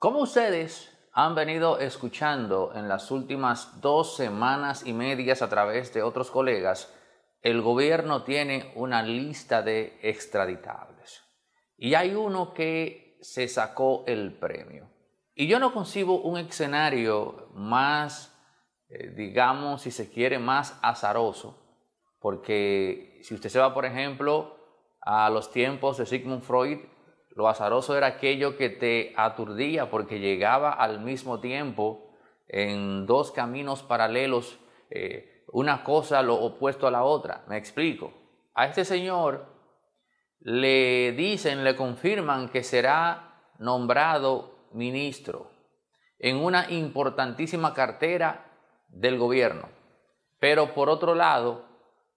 Como ustedes han venido escuchando en las últimas dos semanas y medias a través de otros colegas, el gobierno tiene una lista de extraditables. Y hay uno que se sacó el premio. Y yo no concibo un escenario más, eh, digamos, si se quiere, más azaroso, porque si usted se va, por ejemplo, a los tiempos de Sigmund Freud, lo azaroso era aquello que te aturdía porque llegaba al mismo tiempo en dos caminos paralelos, eh, una cosa lo opuesto a la otra. Me explico. A este señor le dicen, le confirman que será nombrado ministro en una importantísima cartera del gobierno. Pero por otro lado,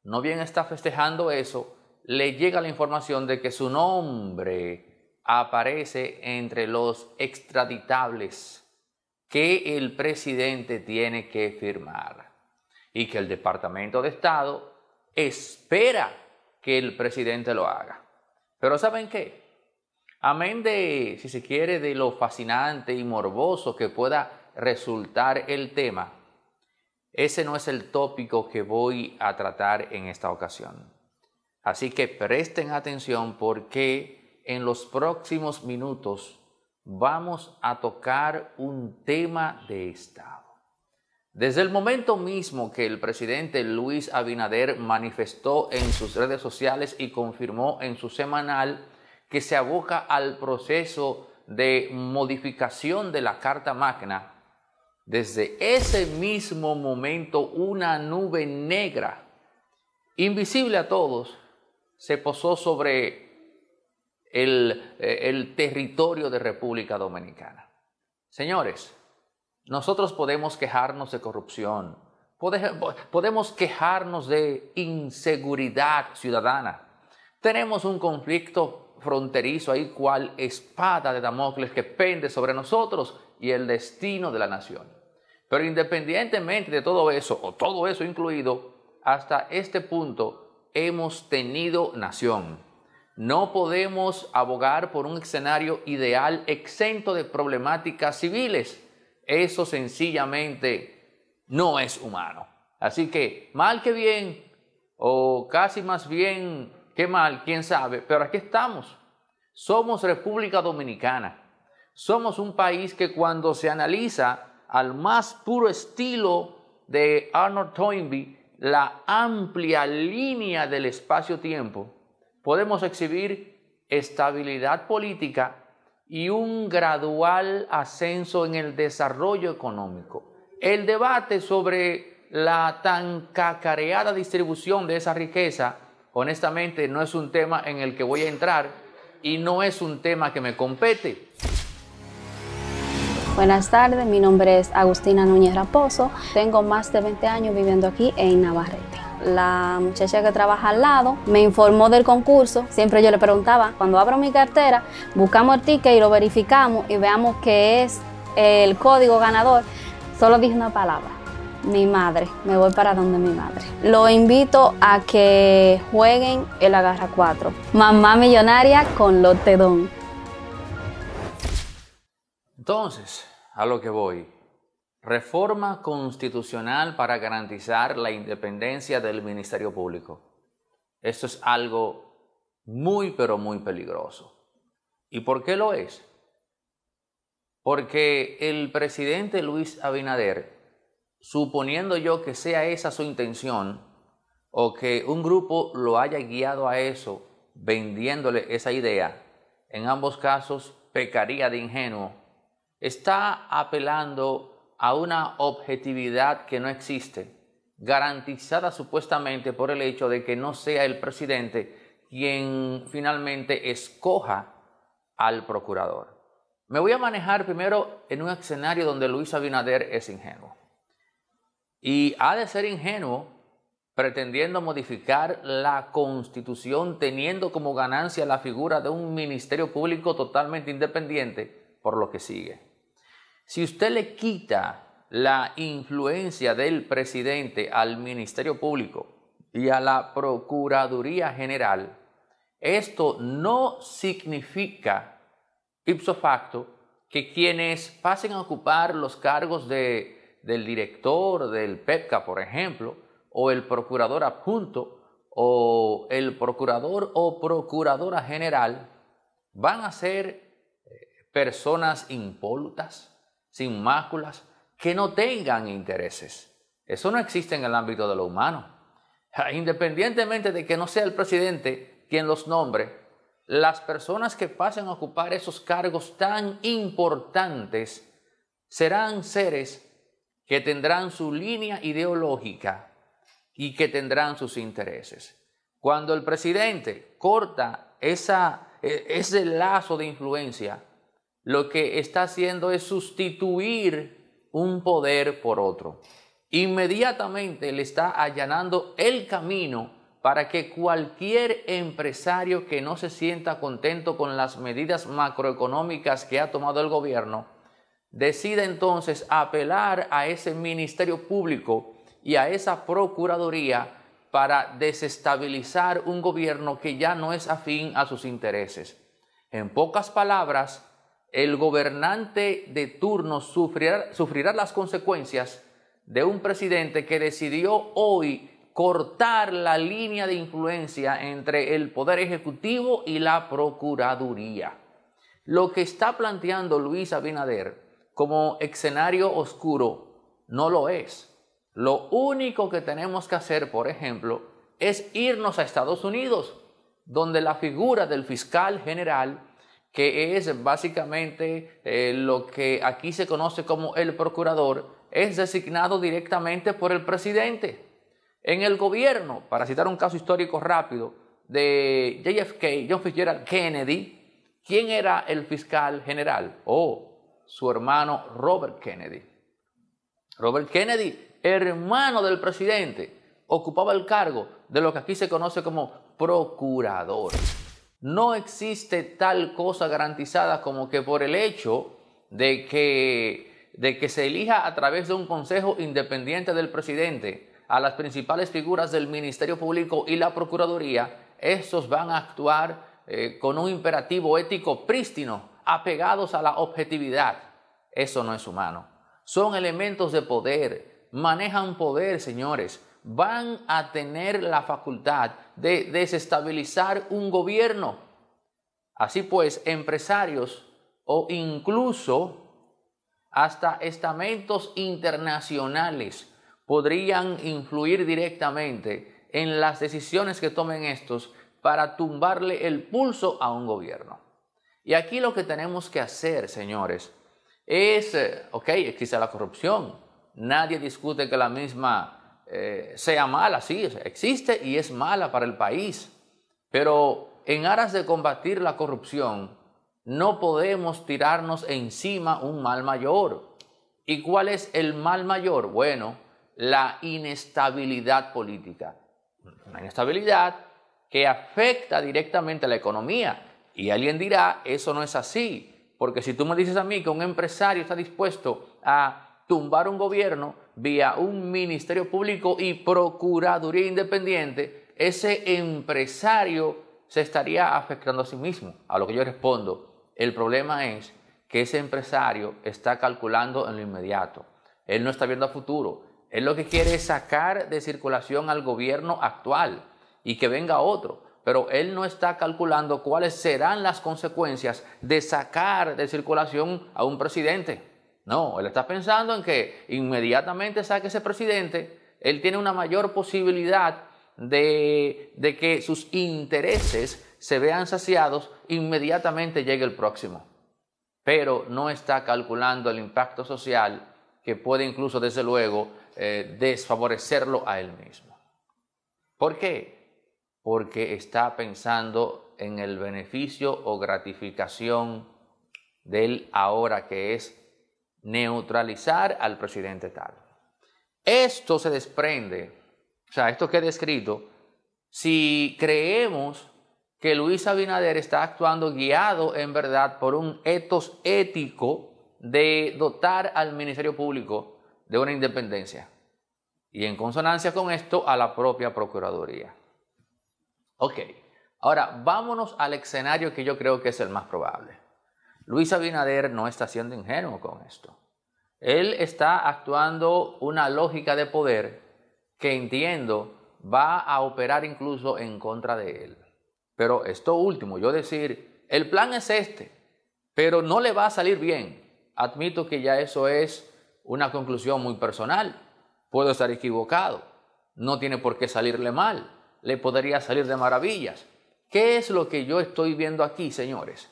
no bien está festejando eso, le llega la información de que su nombre aparece entre los extraditables que el presidente tiene que firmar y que el Departamento de Estado espera que el presidente lo haga. Pero ¿saben qué? Amén de, si se quiere, de lo fascinante y morboso que pueda resultar el tema, ese no es el tópico que voy a tratar en esta ocasión. Así que presten atención porque en los próximos minutos vamos a tocar un tema de Estado. Desde el momento mismo que el presidente Luis Abinader manifestó en sus redes sociales y confirmó en su semanal que se aboca al proceso de modificación de la Carta Magna, desde ese mismo momento una nube negra, invisible a todos, se posó sobre eh, el, territorio de República Dominicana. Señores, nosotros podemos quejarnos de corrupción, podemos quejarnos de inseguridad ciudadana. Tenemos un conflicto fronterizo ahí cual espada de Damocles que pende sobre nosotros y el destino de la nación. Pero independientemente de todo eso, o todo eso incluido, hasta este punto hemos tenido nación. No podemos abogar por un escenario ideal exento de problemáticas civiles. Eso sencillamente no es humano. Así que, mal que bien, o casi más bien que mal, quién sabe, pero aquí estamos. Somos República Dominicana. Somos un país que cuando se analiza al más puro estilo de Arnold Toynbee, la amplia línea del espacio-tiempo, podemos exhibir estabilidad política y un gradual ascenso en el desarrollo económico. El debate sobre la tan cacareada distribución de esa riqueza, honestamente, no es un tema en el que voy a entrar y no es un tema que me compete. Buenas tardes, mi nombre es Agustina Núñez Raposo, tengo más de 20 años viviendo aquí en Navarra la muchacha que trabaja al lado me informó del concurso. Siempre yo le preguntaba, cuando abro mi cartera, buscamos el ticket y lo verificamos y veamos que es el código ganador. Solo dije una palabra, mi madre. Me voy para donde mi madre. Lo invito a que jueguen el Agarra 4. Mamá Millonaria con Lotedón. Entonces, a lo que voy. Reforma constitucional para garantizar la independencia del Ministerio Público. Esto es algo muy, pero muy peligroso. ¿Y por qué lo es? Porque el presidente Luis Abinader, suponiendo yo que sea esa su intención, o que un grupo lo haya guiado a eso, vendiéndole esa idea, en ambos casos pecaría de ingenuo, está apelando a una objetividad que no existe, garantizada supuestamente por el hecho de que no sea el presidente quien finalmente escoja al procurador. Me voy a manejar primero en un escenario donde Luis Abinader es ingenuo. Y ha de ser ingenuo pretendiendo modificar la constitución teniendo como ganancia la figura de un ministerio público totalmente independiente por lo que sigue. Si usted le quita la influencia del presidente al Ministerio Público y a la Procuraduría General, esto no significa, ipso facto, que quienes pasen a ocupar los cargos del director del PEPCA, por ejemplo, o el procurador adjunto, o el procurador o procuradora general, van a ser eh, personas impolutas, sin máculas, que no tengan intereses. Eso no existe en el ámbito de lo humano. Ah, independientemente de que no sea el presidente quien los nombre, las personas que pasen a ocupar esos cargos tan importantes serán seres que tendrán su línea ideológica y que tendrán sus intereses. Cuando el presidente corta esa, e, ese lazo de influencia, lo que está haciendo es sustituir un poder por otro. Inmediatamente le está allanando el camino para que cualquier empresario que no se sienta contento con las medidas macroeconómicas que ha tomado el gobierno, decida entonces apelar a ese ministerio público y a esa procuraduría para desestabilizar un gobierno que ya no es afín a sus intereses. En pocas palabras, el gobernante de turno sufrirá, las consecuencias de un presidente que decidió hoy cortar la línea de influencia entre el Poder Ejecutivo y la Procuraduría. Lo que está planteando Luis Abinader como escenario oscuro no lo es. Lo único que tenemos que hacer, por ejemplo, es irnos a Estados Unidos, donde la figura del fiscal general que es básicamente eh, lo que aquí se conoce como el procurador, es designado directamente por el presidente. En el gobierno, para citar un caso histórico rápido, de JFK, John Fitzgerald Kennedy, ¿quién era el fiscal general? Oh, su hermano Robert Kennedy. Robert Kennedy, hermano del presidente, ocupaba el cargo de lo que aquí se conoce como procurador no existe tal cosa garantizada como que por el hecho de que, se elija a través de un consejo independiente del presidente a las principales figuras del Ministerio Público y la Procuraduría, estos van a actuar eh, con un imperativo ético prístino, apegados a la objetividad. Eso no es humano. Son elementos de poder, manejan poder, señores van a tener la facultad de desestabilizar un gobierno. Así pues, empresarios o incluso hasta estamentos internacionales podrían influir directamente en las decisiones que tomen estos para tumbarle el pulso a un gobierno. Y aquí lo que tenemos que hacer, señores, es, eh, ok, existe la corrupción, nadie discute que la misma eh, sea mala, sí, existe y es mala para el país, pero en aras de combatir la corrupción, no podemos tirarnos encima un mal mayor. ¿Y cuál es el mal mayor? Bueno, la inestabilidad política. Una inestabilidad que afecta directamente a la economía. Y alguien dirá, eso no es así, porque si tú me dices a mí que un empresario está dispuesto a tumbar un gobierno vía un ministerio público y procuraduría independiente, ese empresario se estaría afectando a sí mismo. A lo que yo respondo, el problema es que ese empresario está calculando en lo inmediato. Él no está viendo a futuro. Él lo que quiere es sacar de circulación al gobierno actual y que venga otro. Pero él no está calculando cuáles serán las consecuencias de sacar de circulación a un presidente. No, él está pensando en que inmediatamente saque ese presidente, él tiene una mayor posibilidad de, que sus intereses se vean saciados, inmediatamente llegue el próximo. Pero no está calculando el impacto social que puede incluso, desde luego, eh, desfavorecerlo a él mismo. ¿Por qué? Porque está pensando en el beneficio o gratificación del ahora que es neutralizar al presidente tal. Esto se desprende, o sea, esto que he descrito, si creemos que Luis Abinader está actuando guiado en verdad por un etos ético de dotar al Ministerio Público de una independencia y en consonancia con esto a la propia Procuraduría. Ok, ahora vámonos al escenario que yo creo que es el más probable. Luis Abinader no está siendo ingenuo con esto. Él está actuando una lógica de poder que entiendo va a operar incluso en contra de él. Pero esto último, yo decir, el plan es este, pero no le va a salir bien. Admito que ya eso es una conclusión muy personal. Puedo estar equivocado. No tiene por qué salirle mal. Le podría salir de maravillas. ¿Qué es lo que yo estoy viendo aquí, señores?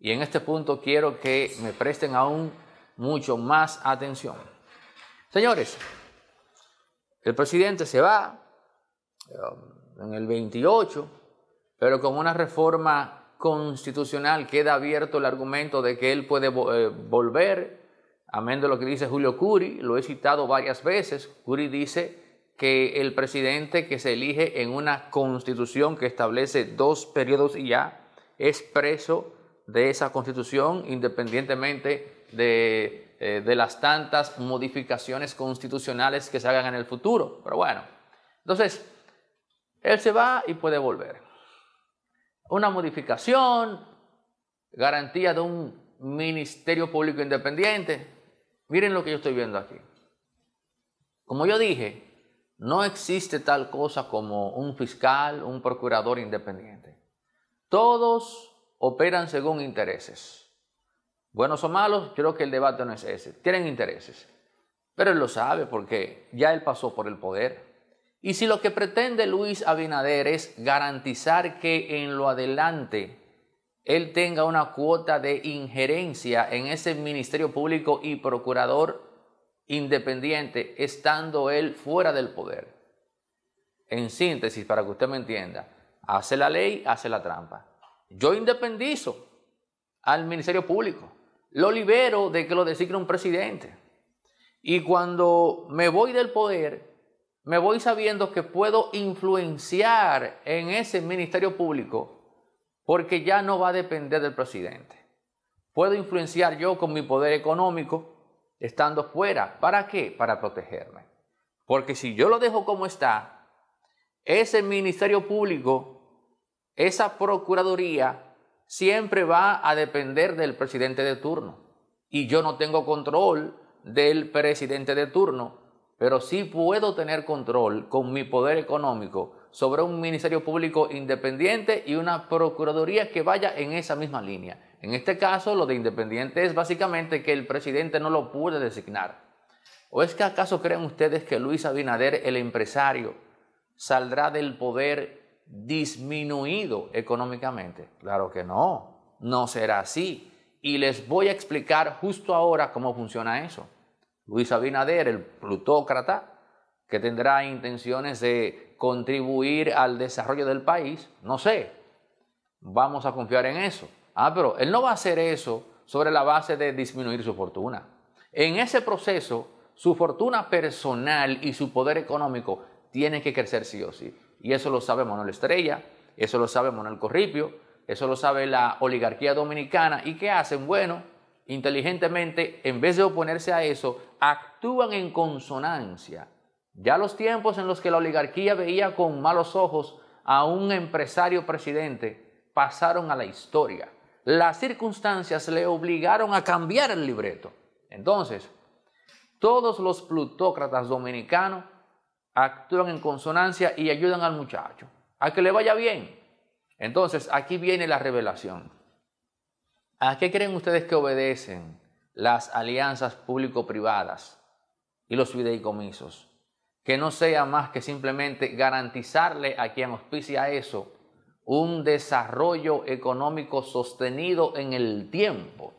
Y en este punto quiero que me presten aún mucho más atención. Señores, el presidente se va eh, en el 28, pero con una reforma constitucional queda abierto el argumento de que él puede eh, volver, amén de lo que dice Julio Curi, lo he citado varias veces, Curi dice que el presidente que se elige en una constitución que establece dos periodos y ya es preso de esa constitución, independientemente eh, de, las tantas modificaciones constitucionales que se hagan en el futuro. Pero bueno, entonces, él se va y puede volver. Una modificación, garantía de un ministerio público independiente. Miren lo que yo estoy viendo aquí. Como yo dije, no existe tal cosa como un fiscal, un procurador independiente. Todos operan según intereses. Buenos o malos, creo que el debate no es ese. Tienen intereses. Pero él lo sabe porque ya él pasó por el poder. Y si lo que pretende Luis Abinader es garantizar que en lo adelante él tenga una cuota de injerencia en ese Ministerio Público y Procurador independiente, estando él fuera del poder. En síntesis, para que usted me entienda, hace la ley, hace la trampa. Yo independizo al Ministerio Público, lo libero de que lo designe un presidente. Y cuando me voy del poder, me voy sabiendo que puedo influenciar en ese Ministerio Público porque ya no va a depender del presidente. Puedo influenciar yo con mi poder económico estando fuera. ¿Para qué? Para protegerme. Porque si yo lo dejo como está, ese Ministerio Público esa procuraduría siempre va a depender del presidente de turno. Y yo no tengo control del presidente de turno, pero sí puedo tener control con mi poder económico sobre un ministerio público independiente y una procuraduría que vaya en esa misma línea. En este caso, lo de independiente es básicamente que el presidente no lo puede designar. ¿O es que acaso creen ustedes que Luis Abinader, el empresario, saldrá del poder disminuido económicamente. Claro que no, no será así. Y les voy a explicar justo ahora cómo funciona eso. Luis Abinader, el plutócrata, que tendrá intenciones de contribuir al desarrollo del país, no sé, vamos a confiar en eso. Ah, pero él no va a hacer eso sobre la base de disminuir su fortuna. En ese proceso, su fortuna personal y su poder económico tiene que crecer sí o sí. Y eso lo sabe Manuel Estrella, eso lo sabe Manuel Corripio, eso lo sabe la oligarquía dominicana. ¿Y qué hacen? Bueno, inteligentemente, en vez de oponerse a eso, actúan en consonancia. Ya los tiempos en los que la oligarquía veía con malos ojos a un empresario presidente pasaron a la historia. Las circunstancias le obligaron a cambiar el libreto. Entonces, todos los plutócratas dominicanos actúan en consonancia y ayudan al muchacho a que le vaya bien. Entonces, aquí viene la revelación. ¿A qué creen ustedes que obedecen las alianzas público-privadas y los fideicomisos? Que no sea más que simplemente garantizarle a quien auspicia eso un desarrollo económico sostenido en el tiempo.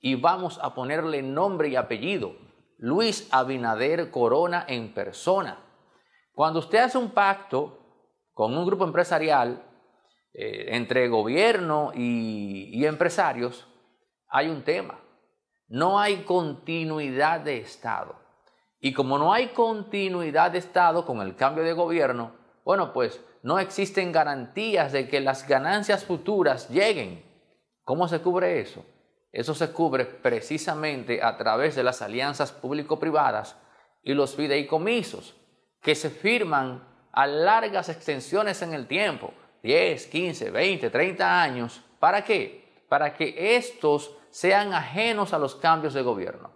Y vamos a ponerle nombre y apellido. Luis Abinader Corona en persona. Cuando usted hace un pacto con un grupo empresarial, eh, entre gobierno y, y empresarios, hay un tema. No hay continuidad de Estado. Y como no hay continuidad de Estado con el cambio de gobierno, bueno, pues no existen garantías de que las ganancias futuras lleguen. ¿Cómo se cubre eso? Eso se cubre precisamente a través de las alianzas público-privadas y los fideicomisos que se firman a largas extensiones en el tiempo, 10, 15, 20, 30 años. ¿Para qué? Para que estos sean ajenos a los cambios de gobierno.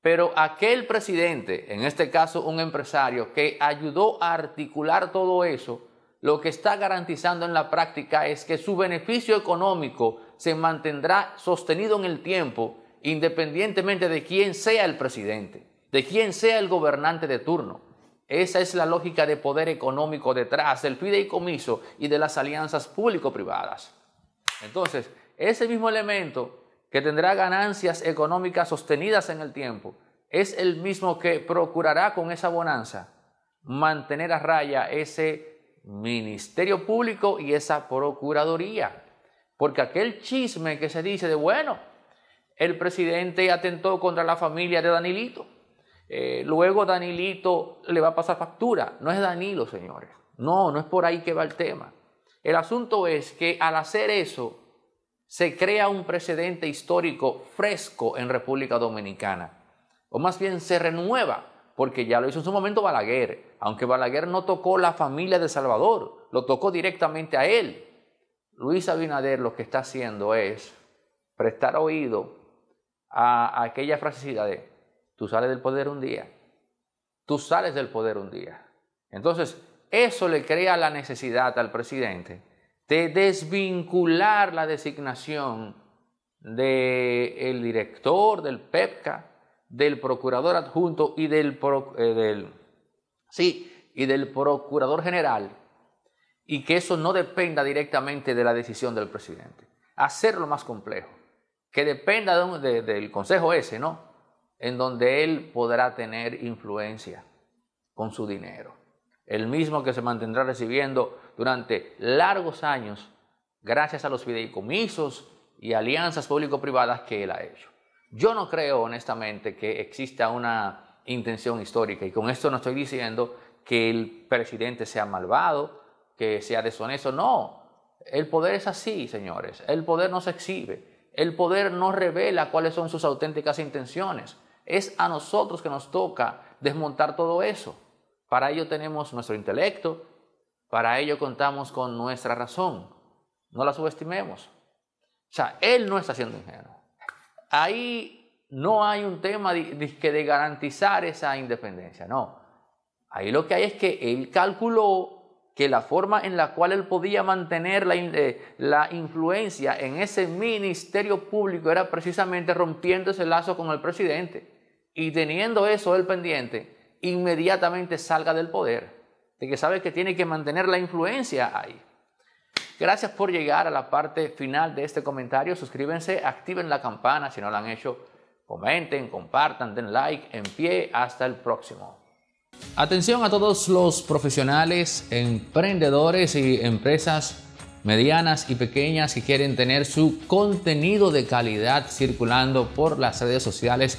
Pero aquel presidente, en este caso un empresario, que ayudó a articular todo eso, lo que está garantizando en la práctica es que su beneficio económico se mantendrá sostenido en el tiempo, independientemente de quién sea el presidente, de quién sea el gobernante de turno. Esa es la lógica de poder económico detrás del fideicomiso y de las alianzas público-privadas. Entonces, ese mismo elemento que tendrá ganancias económicas sostenidas en el tiempo es el mismo que procurará con esa bonanza mantener a raya ese ministerio público y esa procuraduría. Porque aquel chisme que se dice de, bueno, el presidente atentó contra la familia de Danilito eh, luego Danilito le va a pasar factura. No es Danilo, señores. No, no es por ahí que va el tema. El asunto es que al hacer eso, se crea un precedente histórico fresco en República Dominicana. O más bien se renueva, porque ya lo hizo en su momento Balaguer. Aunque Balaguer no tocó la familia de Salvador, lo tocó directamente a él. Luis Abinader lo que está haciendo es prestar oído a, aquella frasecita de Tú sales del poder un día. Tú sales del poder un día. Entonces, eso le crea la necesidad al presidente de desvincular la designación del director del PEPCA, del procurador adjunto y eh, del, sí, y del procurador general y que eso no dependa directamente de la decisión del presidente. Hacerlo más complejo, que dependa del consejo ese, ¿no? en donde él podrá tener influencia con su dinero. El mismo que se mantendrá recibiendo durante largos años gracias a los fideicomisos y alianzas público-privadas que él ha hecho. Yo no creo honestamente que exista una intención histórica y con esto no estoy diciendo que el presidente sea malvado, que sea deshonesto, no. El poder es así, señores. El poder no se exhibe. El poder no revela cuáles son sus auténticas intenciones es a nosotros que nos toca desmontar todo eso. Para ello tenemos nuestro intelecto, para ello contamos con nuestra razón. No la subestimemos. O sea, Él no está siendo ingenuo. Ahí no hay un tema de, garantizar esa independencia, no. Ahí lo que hay es que Él calculó que la forma en la cual Él podía mantener la, eh, la influencia en ese ministerio público era precisamente rompiendo ese lazo con el presidente y teniendo eso el pendiente, inmediatamente salga del poder, de que sabe que tiene que mantener la influencia ahí. Gracias por llegar a la parte final de este comentario. Suscríbanse, activen la campana si no lo han hecho. Comenten, compartan, den like, en pie. Hasta el próximo. Atención a todos los profesionales, emprendedores y empresas medianas y pequeñas que quieren tener su contenido de calidad circulando por las redes sociales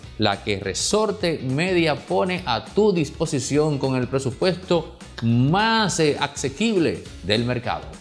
la que Resorte Media pone a tu disposición con el presupuesto más eh, accesible del mercado.